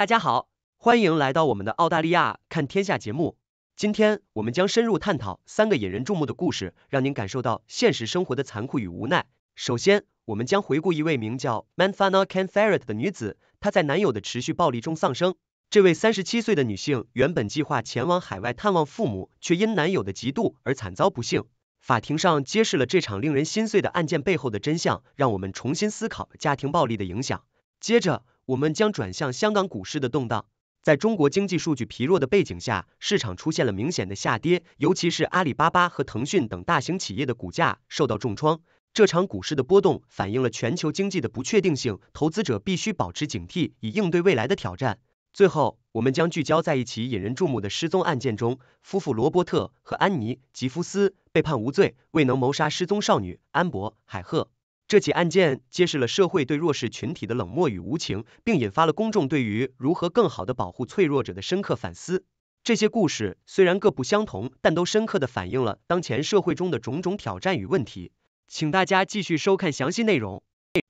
大家好，欢迎来到我们的澳大利亚看天下节目。今天我们将深入探讨三个引人注目的故事，让您感受到现实生活的残酷与无奈。首先，我们将回顾一位名叫 Manfana k a n f e r r e t 的女子，她在男友的持续暴力中丧生。这位三十七岁的女性原本计划前往海外探望父母，却因男友的嫉妒而惨遭不幸。法庭上揭示了这场令人心碎的案件背后的真相，让我们重新思考家庭暴力的影响。接着，我们将转向香港股市的动荡，在中国经济数据疲弱的背景下，市场出现了明显的下跌，尤其是阿里巴巴和腾讯等大型企业的股价受到重创。这场股市的波动反映了全球经济的不确定性，投资者必须保持警惕，以应对未来的挑战。最后，我们将聚焦在一起引人注目的失踪案件中，夫妇罗伯特和安妮吉夫斯被判无罪，未能谋杀失踪少女安博海赫。这起案件揭示了社会对弱势群体的冷漠与无情，并引发了公众对于如何更好的保护脆弱者的深刻反思。这些故事虽然各不相同，但都深刻地反映了当前社会中的种种挑战与问题。请大家继续收看详细内容。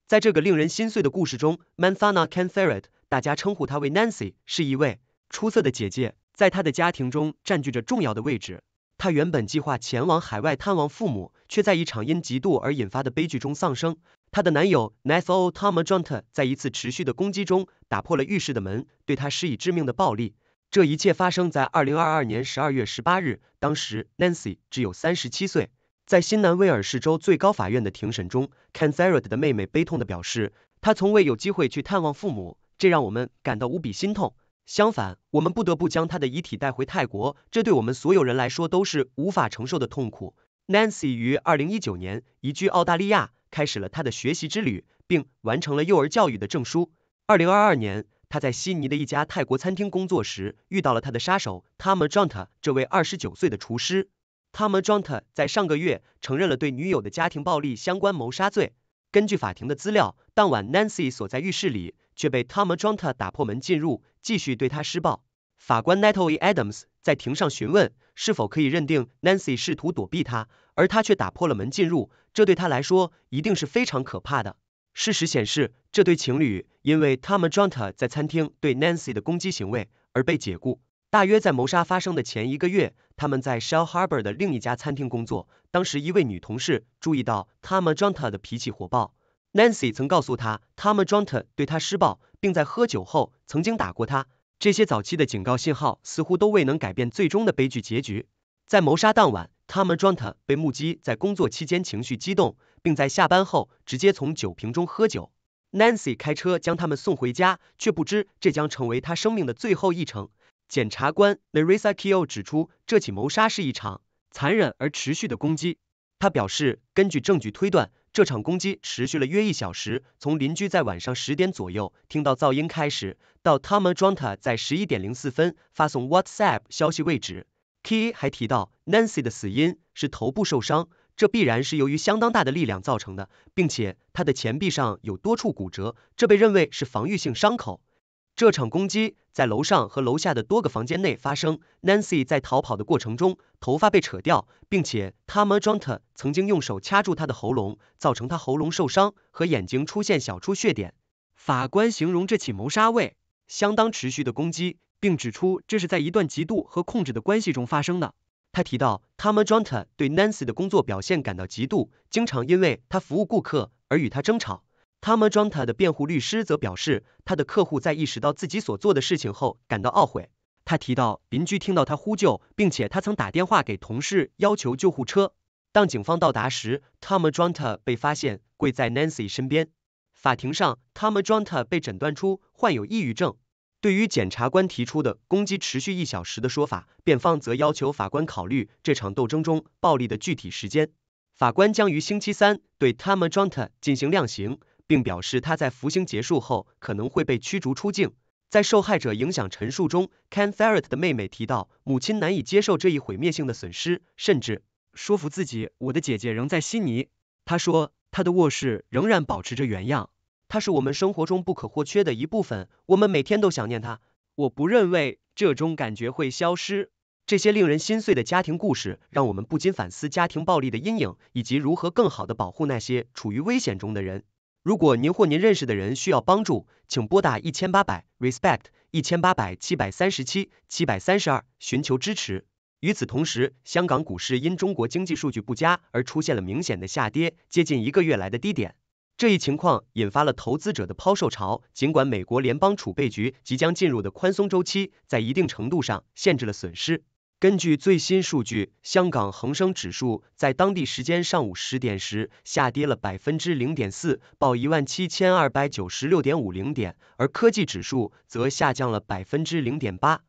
在这个令人心碎的故事中，Manthana c a n f e r r e t 大家称呼她为 Nancy，是一位出色的姐姐，在她的家庭中占据着重要的位置。她原本计划前往海外探望父母，却在一场因嫉妒而引发的悲剧中丧生。她的男友 Nancy O. t o m a s 在一次持续的攻击中打破了浴室的门，对她施以致命的暴力。这一切发生在2022年12月8日，当时 Nancy 只有37岁。在新南威尔士州最高法院的庭审中，Kanzerad 的妹妹悲痛地表示，她从未有机会去探望父母，这让我们感到无比心痛。相反，我们不得不将他的遗体带回泰国，这对我们所有人来说都是无法承受的痛苦。Nancy 于二零一九年移居澳大利亚，开始了他的学习之旅，并完成了幼儿教育的证书。二零二二年，他在悉尼的一家泰国餐厅工作时，遇到了他的杀手 Tamarjanta。这位二十九岁的厨师 Tamarjanta 在上个月承认了对女友的家庭暴力相关谋杀罪。根据法庭的资料，当晚 Nancy 锁在浴室里，却被 Tamarjanta 打破门进入。继续对他施暴。法官 Natalie Adams 在庭上询问，是否可以认定 Nancy 试图躲避他，而他却打破了门进入，这对他来说一定是非常可怕的。事实显示，这对情侣因为 Tom r a n t a 在餐厅对 Nancy 的攻击行为而被解雇。大约在谋杀发生的前一个月，他们在 Shell Harbor 的另一家餐厅工作，当时一位女同事注意到 Tom r a n t a 的脾气火爆。Nancy 曾告诉他，Tom Drant 对他施暴，并在喝酒后曾经打过他。这些早期的警告信号似乎都未能改变最终的悲剧结局。在谋杀当晚，Tom Drant 被目击在工作期间情绪激动，并在下班后直接从酒瓶中喝酒。Nancy 开车将他们送回家，却不知这将成为他生命的最后一程。检察官 Larissa k e o l 指出，这起谋杀是一场残忍而持续的攻击。他表示，根据证据推断，这场攻击持续了约一小时，从邻居在晚上十点左右听到噪音开始，到 t h o m a r a n t a 在十一点零四分发送 WhatsApp 消息为止。Key 还提到，Nancy 的死因是头部受伤，这必然是由于相当大的力量造成的，并且他的前臂上有多处骨折，这被认为是防御性伤口。这场攻击在楼上和楼下的多个房间内发生。Nancy 在逃跑的过程中，头发被扯掉，并且 t a m e r o n t 曾经用手掐住她的喉咙，造成她喉咙受伤和眼睛出现小出血点。法官形容这起谋杀为相当持续的攻击，并指出这是在一段嫉妒和控制的关系中发生的。他提到 t a m e r o n t 对 Nancy 的工作表现感到嫉妒，经常因为他服务顾客而与他争吵。t a m m e r o n t a 的辩护律师则表示，他的客户在意识到自己所做的事情后感到懊悔。他提到，邻居听到他呼救，并且他曾打电话给同事要求救护车。当警方到达时 t a m m e r o n t a 被发现跪在 Nancy 身边。法庭上 t a m m e r o n t a 被诊断出患有抑郁症。对于检察官提出的攻击持续一小时的说法，辩方则要求法官考虑这场斗争中暴力的具体时间。法官将于星期三对 t a m m e r o n t a 进行量刑。并表示他在服刑结束后可能会被驱逐出境。在受害者影响陈述中，Ken f e r r e t t 的妹妹提到，母亲难以接受这一毁灭性的损失，甚至说服自己：“我的姐姐仍在悉尼。”她说：“她的卧室仍然保持着原样，她是我们生活中不可或缺的一部分，我们每天都想念她。”我不认为这种感觉会消失。这些令人心碎的家庭故事，让我们不禁反思家庭暴力的阴影，以及如何更好的保护那些处于危险中的人。如果您或您认识的人需要帮助，请拨打一千八百 respect 一千八百七百三十七七百三十二，寻求支持。与此同时，香港股市因中国经济数据不佳而出现了明显的下跌，接近一个月来的低点。这一情况引发了投资者的抛售潮，尽管美国联邦储备局即将进入的宽松周期在一定程度上限制了损失。根据最新数据，香港恒生指数在当地时间上午十点时下跌了百分之零点四，报一万七千二百九十六点五零点，而科技指数则下降了百分之零点八。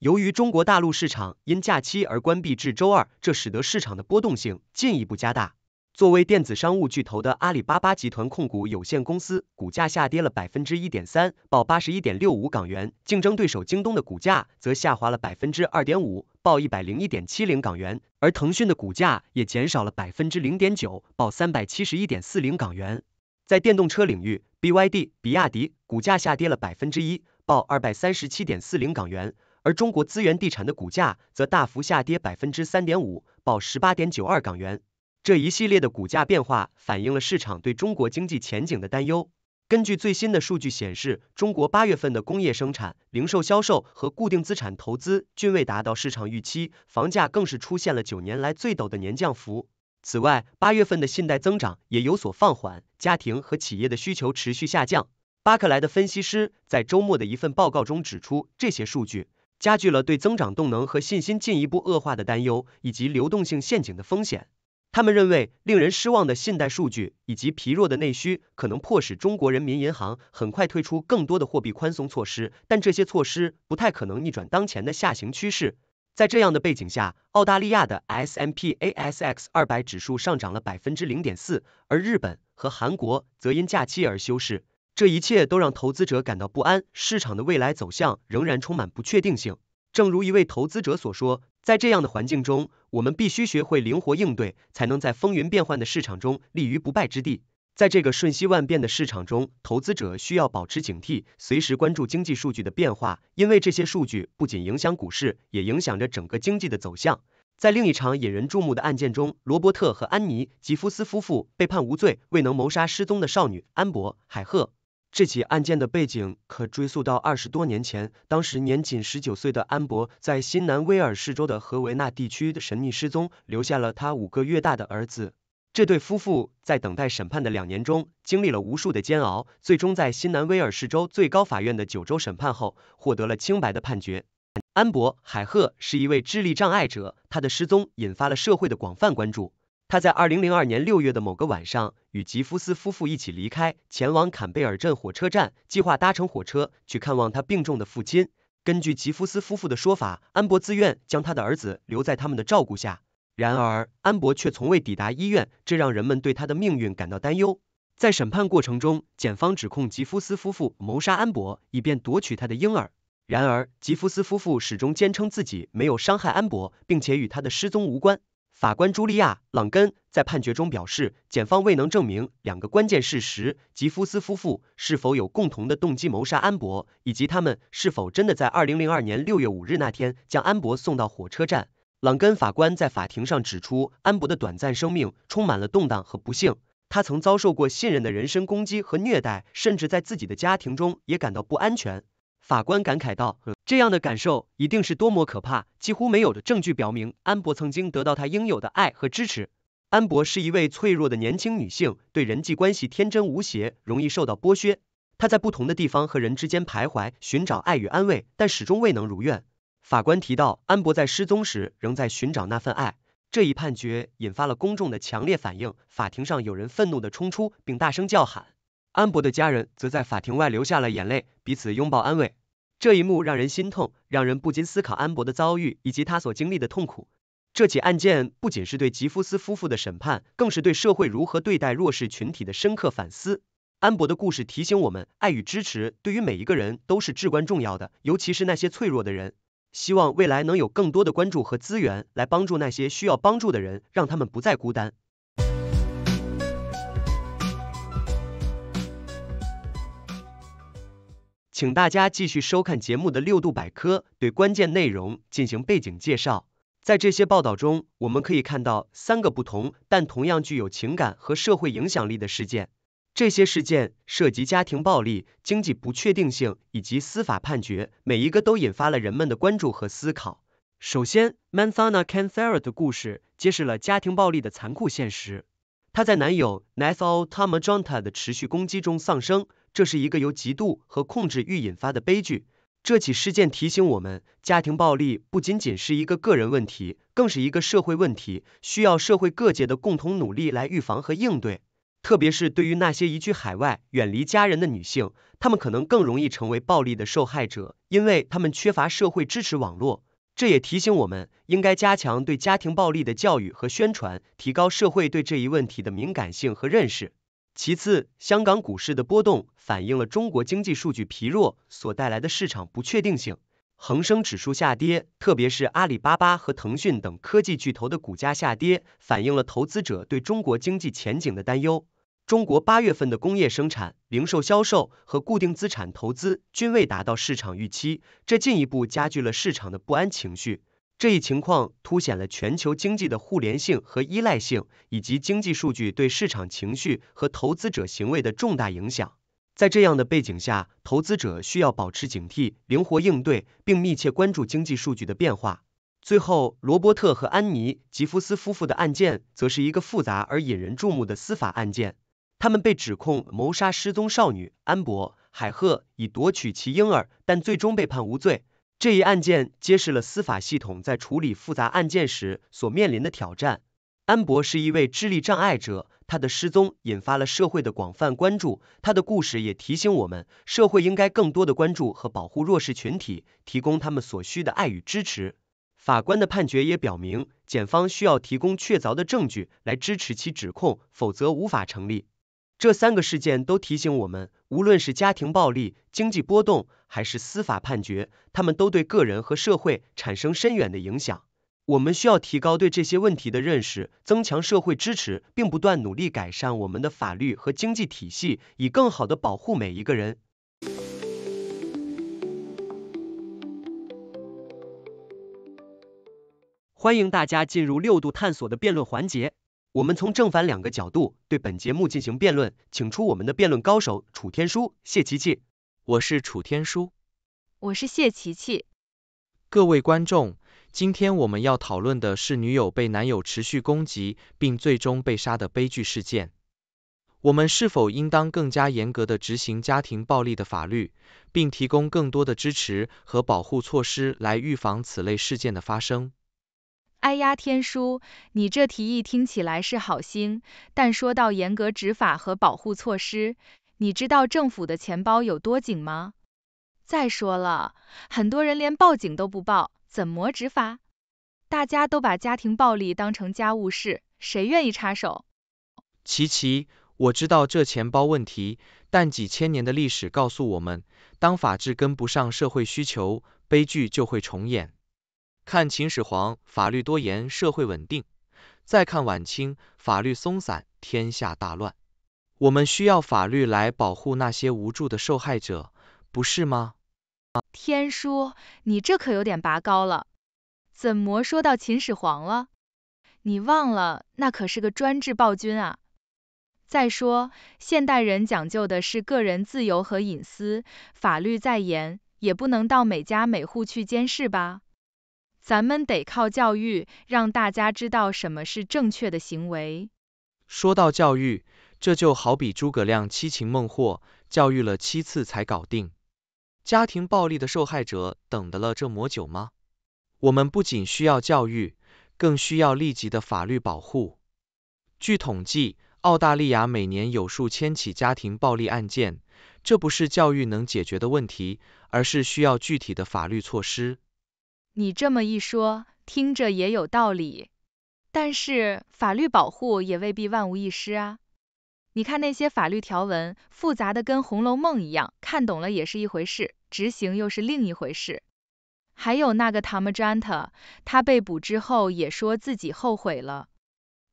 由于中国大陆市场因假期而关闭至周二，这使得市场的波动性进一步加大。作为电子商务巨头的阿里巴巴集团控股有限公司股价下跌了百分之一点三，报八十一点六五港元；竞争对手京东的股价则下滑了百分之二点五，报一百零一点七零港元；而腾讯的股价也减少了百分之零点九，报三百七十一点四零港元。在电动车领域，BYD 比亚迪股价下跌了百分之一，报二百三十七点四零港元；而中国资源地产的股价则大幅下跌百分之三点五，报十八点九二港元。这一系列的股价变化反映了市场对中国经济前景的担忧。根据最新的数据显示，中国八月份的工业生产、零售销售和固定资产投资均未达到市场预期，房价更是出现了九年来最陡的年降幅。此外，八月份的信贷增长也有所放缓，家庭和企业的需求持续下降。巴克莱的分析师在周末的一份报告中指出，这些数据加剧了对增长动能和信心进一步恶化的担忧，以及流动性陷阱的风险。他们认为，令人失望的信贷数据以及疲弱的内需，可能迫使中国人民银行很快推出更多的货币宽松措施，但这些措施不太可能逆转当前的下行趋势。在这样的背景下，澳大利亚的 S M P A S X 二百指数上涨了百分之零点四，而日本和韩国则因假期而休市。这一切都让投资者感到不安，市场的未来走向仍然充满不确定性。正如一位投资者所说，在这样的环境中，我们必须学会灵活应对，才能在风云变幻的市场中立于不败之地。在这个瞬息万变的市场中，投资者需要保持警惕，随时关注经济数据的变化，因为这些数据不仅影响股市，也影响着整个经济的走向。在另一场引人注目的案件中，罗伯特和安妮吉夫斯夫妇被判无罪，未能谋杀失踪的少女安博海赫。这起案件的背景可追溯到二十多年前，当时年仅十九岁的安博在新南威尔士州的河维纳地区的神秘失踪，留下了他五个月大的儿子。这对夫妇在等待审判的两年中，经历了无数的煎熬，最终在新南威尔士州最高法院的九周审判后，获得了清白的判决。安博海赫是一位智力障碍者，他的失踪引发了社会的广泛关注。他在二零零二年六月的某个晚上，与吉夫斯夫妇一起离开，前往坎贝尔镇火车站，计划搭乘火车去看望他病重的父亲。根据吉夫斯夫妇的说法，安博自愿将他的儿子留在他们的照顾下。然而，安博却从未抵达医院，这让人们对他的命运感到担忧。在审判过程中，检方指控吉夫斯夫妇谋杀安博，以便夺取他的婴儿。然而，吉夫斯夫妇始终坚称自己没有伤害安博，并且与他的失踪无关。法官茱莉亚·朗根在判决中表示，检方未能证明两个关键事实：吉夫斯夫妇是否有共同的动机谋杀安博，以及他们是否真的在二零零二年六月五日那天将安博送到火车站。朗根法官在法庭上指出，安博的短暂生命充满了动荡和不幸，他曾遭受过信任的人身攻击和虐待，甚至在自己的家庭中也感到不安全。法官感慨道：“这样的感受一定是多么可怕！几乎没有的证据表明安博曾经得到他应有的爱和支持。安博是一位脆弱的年轻女性，对人际关系天真无邪，容易受到剥削。她在不同的地方和人之间徘徊，寻找爱与安慰，但始终未能如愿。”法官提到，安博在失踪时仍在寻找那份爱。这一判决引发了公众的强烈反应，法庭上有人愤怒地冲出并大声叫喊，安博的家人则在法庭外流下了眼泪，彼此拥抱安慰。这一幕让人心痛，让人不禁思考安博的遭遇以及他所经历的痛苦。这起案件不仅是对吉夫斯夫妇的审判，更是对社会如何对待弱势群体的深刻反思。安博的故事提醒我们，爱与支持对于每一个人都是至关重要的，尤其是那些脆弱的人。希望未来能有更多的关注和资源来帮助那些需要帮助的人，让他们不再孤单。请大家继续收看节目的六度百科，对关键内容进行背景介绍。在这些报道中，我们可以看到三个不同但同样具有情感和社会影响力的事件。这些事件涉及家庭暴力、经济不确定性以及司法判决，每一个都引发了人们的关注和思考。首先，Manthana Canthara 的故事揭示了家庭暴力的残酷现实。她在男友 Nathal t a m a Janta 的持续攻击中丧生。这是一个由嫉妒和控制欲引发的悲剧。这起事件提醒我们，家庭暴力不仅仅是一个个人问题，更是一个社会问题，需要社会各界的共同努力来预防和应对。特别是对于那些移居海外、远离家人的女性，她们可能更容易成为暴力的受害者，因为她们缺乏社会支持网络。这也提醒我们，应该加强对家庭暴力的教育和宣传，提高社会对这一问题的敏感性和认识。其次，香港股市的波动反映了中国经济数据疲弱所带来的市场不确定性。恒生指数下跌，特别是阿里巴巴和腾讯等科技巨头的股价下跌，反映了投资者对中国经济前景的担忧。中国八月份的工业生产、零售销售和固定资产投资均未达到市场预期，这进一步加剧了市场的不安情绪。这一情况凸显了全球经济的互联性和依赖性，以及经济数据对市场情绪和投资者行为的重大影响。在这样的背景下，投资者需要保持警惕，灵活应对，并密切关注经济数据的变化。最后，罗伯特和安妮吉夫斯夫妇的案件则是一个复杂而引人注目的司法案件。他们被指控谋杀失踪少女安博海赫以夺取其婴儿，但最终被判无罪。这一案件揭示了司法系统在处理复杂案件时所面临的挑战。安博是一位智力障碍者，他的失踪引发了社会的广泛关注。他的故事也提醒我们，社会应该更多的关注和保护弱势群体，提供他们所需的爱与支持。法官的判决也表明，检方需要提供确凿的证据来支持其指控，否则无法成立。这三个事件都提醒我们，无论是家庭暴力、经济波动，还是司法判决，他们都对个人和社会产生深远的影响。我们需要提高对这些问题的认识，增强社会支持，并不断努力改善我们的法律和经济体系，以更好的保护每一个人。欢迎大家进入六度探索的辩论环节。我们从正反两个角度对本节目进行辩论，请出我们的辩论高手楚天舒、谢琪琪。我是楚天舒，我是谢琪琪。各位观众，今天我们要讨论的是女友被男友持续攻击并最终被杀的悲剧事件。我们是否应当更加严格的执行家庭暴力的法律，并提供更多的支持和保护措施来预防此类事件的发生？哎呀，天叔，你这提议听起来是好心，但说到严格执法和保护措施，你知道政府的钱包有多紧吗？再说了，很多人连报警都不报，怎么执法？大家都把家庭暴力当成家务事，谁愿意插手？琪琪，我知道这钱包问题，但几千年的历史告诉我们，当法治跟不上社会需求，悲剧就会重演。看秦始皇法律多严，社会稳定；再看晚清法律松散，天下大乱。我们需要法律来保护那些无助的受害者，不是吗？天叔，你这可有点拔高了。怎么说到秦始皇了？你忘了，那可是个专制暴君啊！再说，现代人讲究的是个人自由和隐私，法律再严，也不能到每家每户去监视吧？咱们得靠教育，让大家知道什么是正确的行为。说到教育，这就好比诸葛亮七擒孟获，教育了七次才搞定。家庭暴力的受害者等得了这么久吗？我们不仅需要教育，更需要立即的法律保护。据统计，澳大利亚每年有数千起家庭暴力案件，这不是教育能解决的问题，而是需要具体的法律措施。你这么一说，听着也有道理，但是法律保护也未必万无一失啊。你看那些法律条文，复杂的跟《红楼梦》一样，看懂了也是一回事，执行又是另一回事。还有那个 Tom j o n t 他被捕之后也说自己后悔了。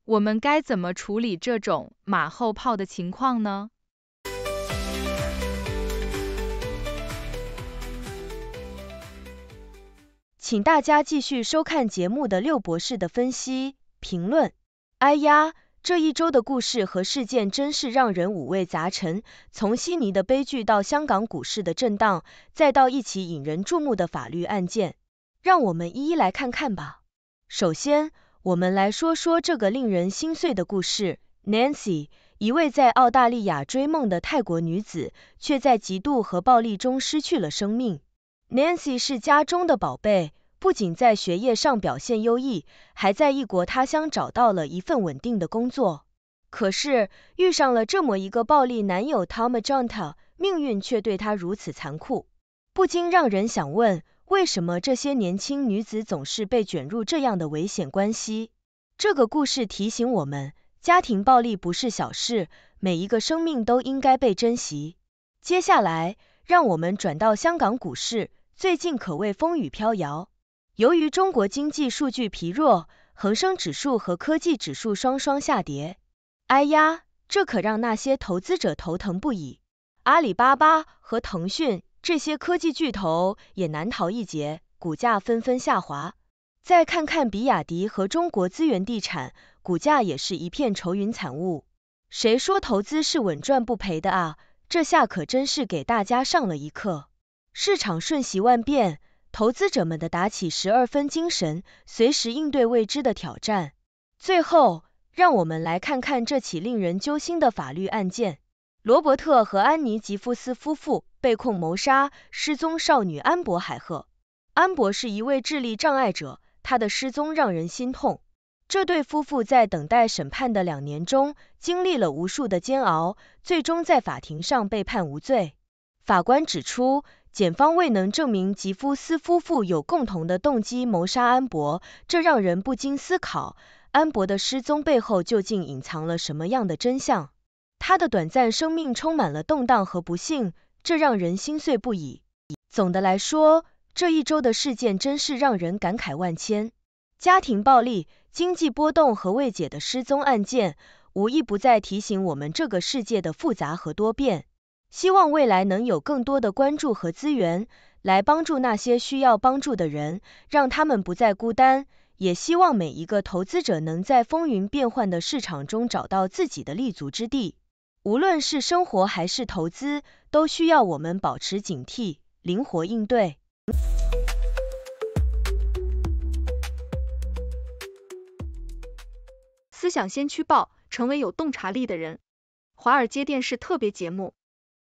我们该怎么处理这种马后炮的情况呢？请大家继续收看节目的六博士的分析评论。哎呀，这一周的故事和事件真是让人五味杂陈。从悉尼的悲剧到香港股市的震荡，再到一起引人注目的法律案件，让我们一一来看看吧。首先，我们来说说这个令人心碎的故事。Nancy，一位在澳大利亚追梦的泰国女子，却在嫉妒和暴力中失去了生命。Nancy 是家中的宝贝。不仅在学业上表现优异，还在异国他乡找到了一份稳定的工作。可是遇上了这么一个暴力男友 Tom John，命运却对他如此残酷，不禁让人想问，为什么这些年轻女子总是被卷入这样的危险关系？这个故事提醒我们，家庭暴力不是小事，每一个生命都应该被珍惜。接下来，让我们转到香港股市，最近可谓风雨飘摇。由于中国经济数据疲弱，恒生指数和科技指数双双下跌。哎呀，这可让那些投资者头疼不已。阿里巴巴和腾讯这些科技巨头也难逃一劫，股价纷纷下滑。再看看比亚迪和中国资源地产，股价也是一片愁云惨雾。谁说投资是稳赚不赔的啊？这下可真是给大家上了一课。市场瞬息万变。投资者们的打起十二分精神，随时应对未知的挑战。最后，让我们来看看这起令人揪心的法律案件：罗伯特和安妮吉夫斯夫妇被控谋杀失踪少女安博海赫。安博是一位智力障碍者，她的失踪让人心痛。这对夫妇在等待审判的两年中，经历了无数的煎熬，最终在法庭上被判无罪。法官指出。检方未能证明吉夫斯夫妇有共同的动机谋杀安博，这让人不禁思考，安博的失踪背后究竟隐藏了什么样的真相？他的短暂生命充满了动荡和不幸，这让人心碎不已。总的来说，这一周的事件真是让人感慨万千。家庭暴力、经济波动和未解的失踪案件，无一不在提醒我们这个世界的复杂和多变。希望未来能有更多的关注和资源，来帮助那些需要帮助的人，让他们不再孤单。也希望每一个投资者能在风云变幻的市场中找到自己的立足之地。无论是生活还是投资，都需要我们保持警惕，灵活应对。思想先驱报，成为有洞察力的人。华尔街电视特别节目。